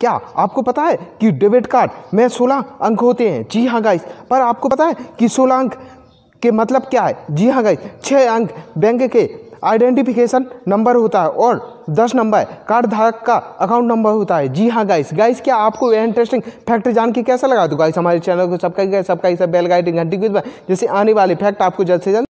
क्या आपको पता है कि डेबिट कार्ड में 16 अंक होते हैं जी हाँ गाइस पर आपको पता है कि 16 अंक के मतलब क्या है जी हाँ गाइस छः अंक बैंक के आइडेंटिफिकेशन नंबर होता है और 10 नंबर कार्ड धारक का अकाउंट नंबर होता है जी हाँ गाइस गाइस क्या आपको यह इंटरेस्टिंग फैक्ट जान के कैसा लगा तो गाइस हमारे चैनल को सबका सबका बेल गाइडिंग घंटी जैसे आने वाले फैक्ट आपको जल्द से जल्द